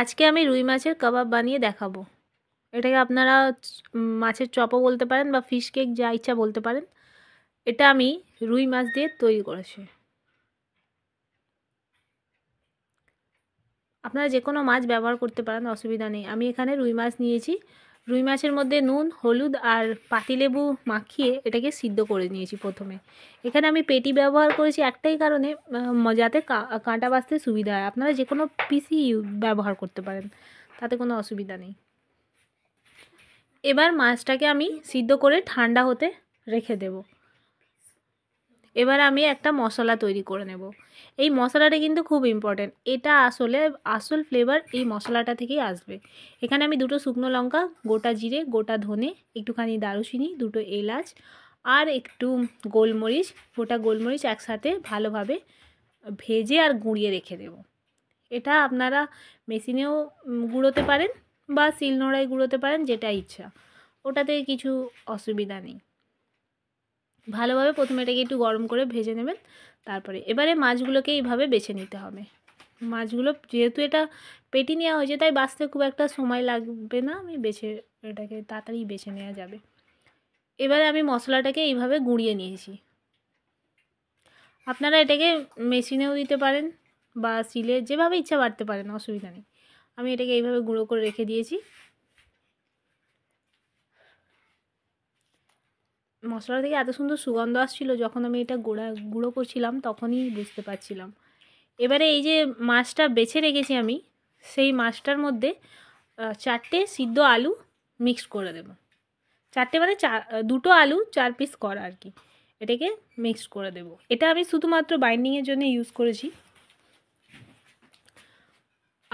আজকে আমি রুই মাছের কাবাব বানিয়ে দেখাবো এটাকে আপনারা মাছের চপও বলতে পারেন বা ফিশ কেক যা ইচ্ছা বলতে পারেন এটা আমি রুই মাছ দিয়ে তৈরি করেছি আপনারা যে কোনো মাছ ব্যবহার করতে পারেন অসুবিধা নেই আমি এখানে রুই মাছ নিয়েছি রুই মাছের মধ্যে নুন হলুদ আর পাতিলেবু মাখিয়ে এটাকে সিদ্ধ করে নিয়েছি প্রথমে এখানে আমি পেটি ব্যবহার করেছি একটাই কারণে যাতে কাঁটা বাঁচতে সুবিধা হয় আপনারা যে কোনো পিসি ব্যবহার করতে পারেন তাতে কোনো অসুবিধা নেই এবার মাছটাকে আমি সিদ্ধ করে ঠান্ডা হতে রেখে দেবো এবার আমি একটা মশলা তৈরি করে নেব এই মশলাটা কিন্তু খুব ইম্পর্ট্যান্ট এটা আসলে আসল ফ্লেভার এই মশলাটা থেকেই আসবে এখানে আমি দুটো শুকনো লঙ্কা গোটা জিরে গোটা ধনে একটুখানি দারুচিনি দুটো এলাচ আর একটু গোলমরিচ গোটা গোলমরিচ একসাথে ভালোভাবে ভেজে আর গুঁড়িয়ে রেখে দেব এটা আপনারা মেশিনেও গুঁড়োতে পারেন বা শিলনোড়ায় গুঁড়োতে পারেন যেটা ইচ্ছা ওটাতে কিছু অসুবিধা নেই ভালোভাবে প্রথমে এটাকে একটু গরম করে ভেজে নেবেন তারপরে এবারে মাছগুলোকে এইভাবে বেছে নিতে হবে মাছগুলো যেহেতু এটা পেটি নেওয়া হয়েছে তাই বাঁচতে খুব একটা সময় লাগবে না আমি বেছে এটাকে তাড়াতাড়ি বেছে নেওয়া যাবে এবারে আমি মশলাটাকে এইভাবে গুঁড়িয়ে নিয়েছি আপনারা এটাকে মেশিনেও দিতে পারেন বা সিলে যেভাবে ইচ্ছা বাড়তে পারেন অসুবিধা নেই আমি এটাকে এইভাবে গুঁড়ো করে রেখে দিয়েছি মশলা থেকে এত সুন্দর সুগন্ধ আসছিল যখন আমি এটা গুঁড়া গুঁড়ো করছিলাম তখনই বুঝতে পারছিলাম এবারে এই যে মাছটা বেছে রেখেছি আমি সেই মাছটার মধ্যে চারটে সিদ্ধ আলু মিক্স করে দেব চারটে মানে চার দুটো আলু চার পিস করা আর কি এটাকে মিক্স করে দেব এটা আমি শুধুমাত্র বাইন্ডিংয়ের জন্য ইউজ করেছি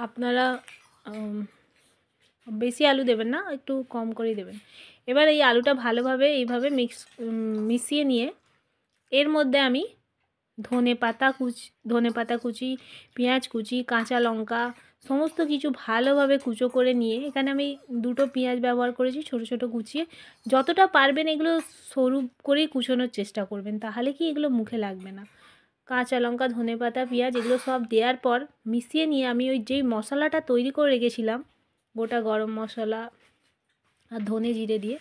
আপনারা বেশি আলু দেবেন না একটু কম করে দেবেন এবার এই আলুটা ভালোভাবে এইভাবে মিক্স মিশিয়ে নিয়ে এর মধ্যে আমি ধনে পাতা কুচি ধনে পাতা কুচি পেঁয়াজ কুচি কাঁচা লঙ্কা সমস্ত কিছু ভালোভাবে কুচো করে নিয়ে এখানে আমি দুটো পেঁয়াজ ব্যবহার করেছি ছোট ছোট কুচিয়ে যতটা পারবেন এগুলো সরু করেই কুচোনোর চেষ্টা করবেন তাহলে কি এগুলো মুখে লাগবে না কাঁচা লঙ্কা ধনে পাতা পেঁয়াজ এগুলো সব দেওয়ার পর মিশিয়ে নিয়ে আমি ওই যেই মশলাটা তৈরি করে রেখেছিলাম গোটা গরম মশলা আর ধনে জিরে দিয়ে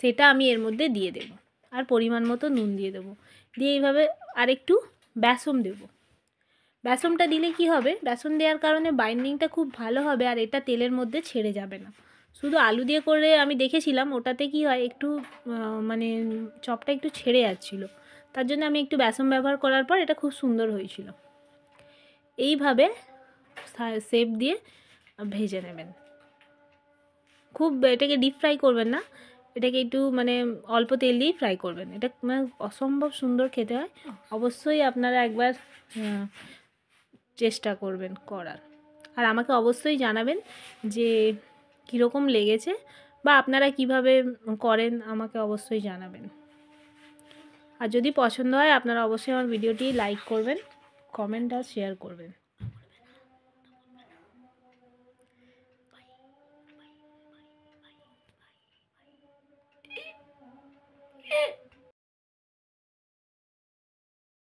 সেটা আমি এর মধ্যে দিয়ে দেব আর পরিমাণ মতো নুন দিয়ে দেব দিয়ে এইভাবে আরেকটু বেসম দেব বেসনটা দিলে কি হবে বেসন দেওয়ার কারণে বাইন্ডিংটা খুব ভালো হবে আর এটা তেলের মধ্যে ছেড়ে যাবে না শুধু আলু দিয়ে করে আমি দেখেছিলাম ওটাতে কি হয় একটু মানে চপটা একটু ছেড়ে যাচ্ছিলো তার জন্য আমি একটু বেসন ব্যবহার করার পর এটা খুব সুন্দর হয়েছিল এইভাবে সেপ দিয়ে ভেজে নেবেন খুব এটাকে ডিপ ফ্রাই করবেন না এটাকে একটু মানে অল্প তেল দিয়েই ফ্রাই করবেন এটা মানে অসম্ভব সুন্দর খেতে হয় অবশ্যই আপনারা একবার চেষ্টা করবেন করার আর আমাকে অবশ্যই জানাবেন যে কীরকম লেগেছে বা আপনারা কিভাবে করেন আমাকে অবশ্যই জানাবেন আর যদি পছন্দ হয় আপনারা অবশ্যই আমার ভিডিওটি লাইক করবেন কমেন্ট আর শেয়ার করবেন